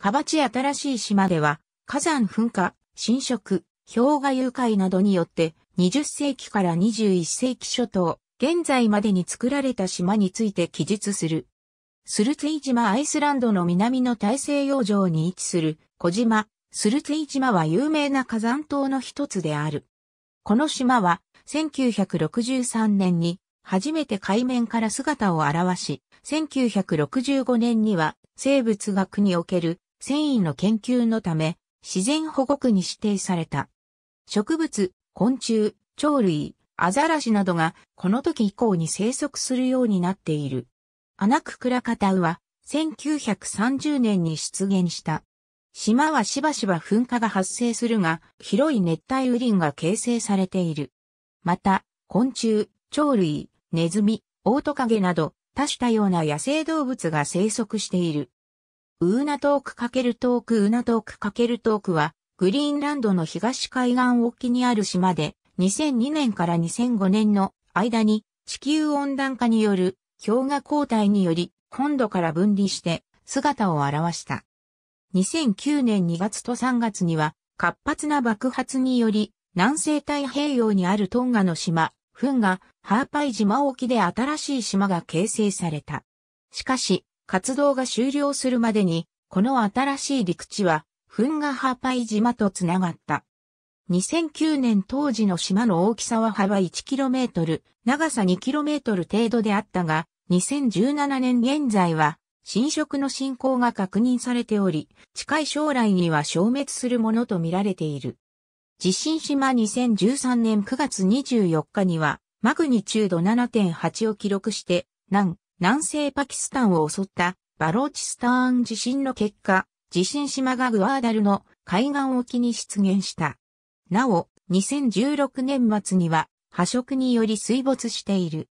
カバチ新しい島では、火山噴火、侵食、氷河融解などによって、20世紀から21世紀初頭、現在までに作られた島について記述する。スルツイ島アイスランドの南の大西洋上に位置する小島、スルツイ島は有名な火山島の一つである。この島は1963年に初めて海面から姿を現し、1965年には生物学における繊維の研究のため、自然保護区に指定された。植物、昆虫、鳥類、アザラシなどが、この時以降に生息するようになっている。アナククラカタウは、1930年に出現した。島はしばしば噴火が発生するが、広い熱帯雨林が形成されている。また、昆虫、鳥類、ネズミ、オオトカゲなど、多種多様な野生動物が生息している。ウーナトーク×トークウーナトーク×トークは、グリーンランドの東海岸沖にある島で、2002年から2005年の間に、地球温暖化による氷河交代により、本土から分離して姿を現した。2009年2月と3月には、活発な爆発により、南西太平洋にあるトンガの島、フンガ、ハーパイ島沖で新しい島が形成された。しかし、活動が終了するまでに、この新しい陸地は、フンガハパイ島とつながった。2009年当時の島の大きさは幅 1km、長さ 2km 程度であったが、2017年現在は、侵食の進行が確認されており、近い将来には消滅するものとみられている。地震島2013年9月24日には、マグニチュード7.8を記録して、南、南西パキスタンを襲ったバローチスターン地震の結果、地震島がグアーダルの海岸沖に出現した。なお、2016年末には破食により水没している。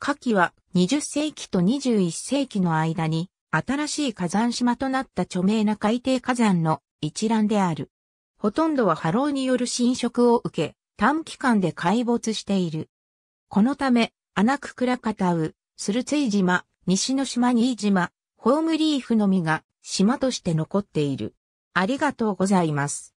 火器は20世紀と21世紀の間に新しい火山島となった著名な海底火山の一覧である。ほとんどは波浪による侵食を受け、短期間で海没している。このため、アナククラカタウ、スルツイ島、西の島新島、ホームリーフのみが島として残っている。ありがとうございます。